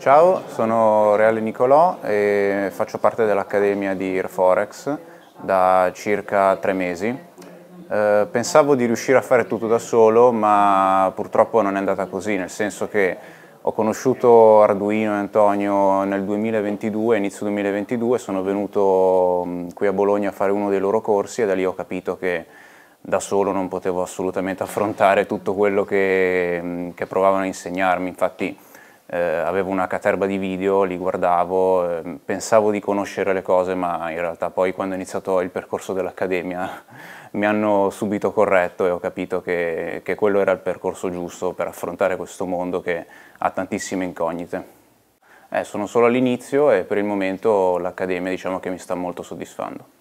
Ciao, sono Reale Nicolò e faccio parte dell'Accademia di Irforex da circa tre mesi. Eh, pensavo di riuscire a fare tutto da solo, ma purtroppo non è andata così, nel senso che ho conosciuto Arduino e Antonio nel 2022, inizio 2022, sono venuto mm, qui a Bologna a fare uno dei loro corsi e da lì ho capito che da solo non potevo assolutamente affrontare tutto quello che, mm, che provavano a insegnarmi. Infatti, eh, avevo una caterba di video, li guardavo, eh, pensavo di conoscere le cose, ma in realtà poi quando ho iniziato il percorso dell'accademia mi hanno subito corretto e ho capito che, che quello era il percorso giusto per affrontare questo mondo che ha tantissime incognite. Eh, sono solo all'inizio e per il momento l'Accademia diciamo che mi sta molto soddisfando.